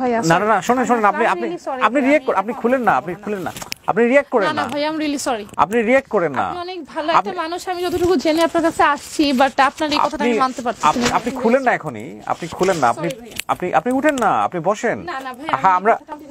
আপনি খুলেন না আপনি খুলেন না আপনি করেন না সরি আপনি করেন না আপনি মানুষ আমি যতটুকু আপনার কাছে আসছি পারছি আপনি খুলেন না আপনি খুলেন না আপনি আপনি আপনি উঠেন না আপনি বসেন হ্যাঁ আমরা